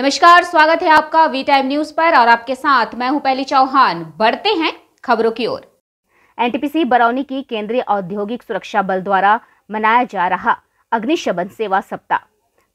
नमस्कार स्वागत है आपका वी टाइम न्यूज पर और आपके साथ मैं हूं पहली चौहान बढ़ते हैं खबरों की ओर एनटीपीसी बरौनी की केंद्रीय औद्योगिक सुरक्षा बल द्वारा मनाया जा रहा अग्निशमन सेवा सप्ताह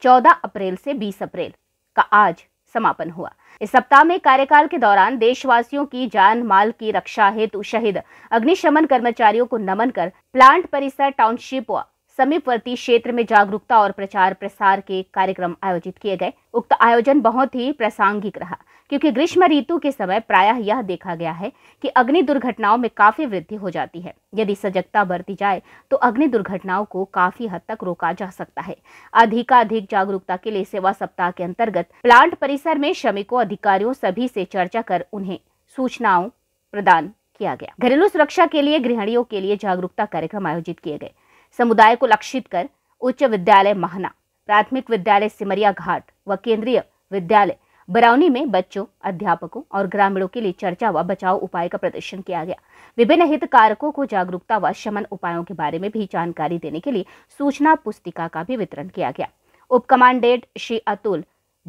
चौदह अप्रैल से बीस अप्रैल का आज समापन हुआ इस सप्ताह में कार्यकाल के दौरान देशवासियों की जान माल की रक्षा हेतु शहीद अग्निशमन कर्मचारियों को नमन कर प्लांट परिसर टाउनशिप व समीपवर्ती क्षेत्र में जागरूकता और प्रचार प्रसार के कार्यक्रम आयोजित किए गए उक्त आयोजन बहुत ही प्रासंगिक रहा क्योंकि ग्रीष्म ऋतु के समय प्रायः यह देखा गया है कि अग्नि दुर्घटनाओं में काफी वृद्धि हो जाती है यदि सजगता बरती जाए तो अग्नि दुर्घटनाओं को काफी हद तक रोका जा सकता है अधिकाधिक जागरूकता के लिए सेवा सप्ताह के अंतर्गत प्लांट परिसर में श्रमिकों अधिकारियों सभी से चर्चा कर उन्हें सूचनाओं प्रदान किया गया घरेलू सुरक्षा के लिए गृहणियों के लिए जागरूकता कार्यक्रम आयोजित किए गए समुदाय को लक्षित कर उच्च विद्यालय महना प्राथमिक विद्यालय सिमरिया घाट व केंद्रीय विद्यालय बरौनी में बच्चों अध्यापकों और ग्रामीणों के लिए चर्चा व बचाव उपाय का प्रदर्शन किया गया विभिन्न हितकारकों को जागरूकता व शमन उपायों के बारे में भी जानकारी देने के लिए सूचना पुस्तिका का भी वितरण किया गया उप कमांडेंट श्री अतुल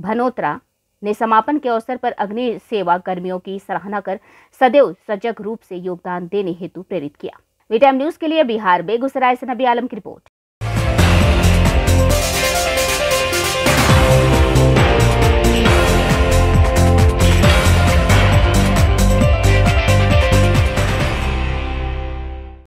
भनोत्रा ने समापन के अवसर पर अग्नि सेवा कर्मियों की सराहना कर सदैव सजग रूप से योगदान देने हेतु प्रेरित किया वी टाइम न्यूज के लिए बिहार बेगूसराय से नबी आलम की रिपोर्ट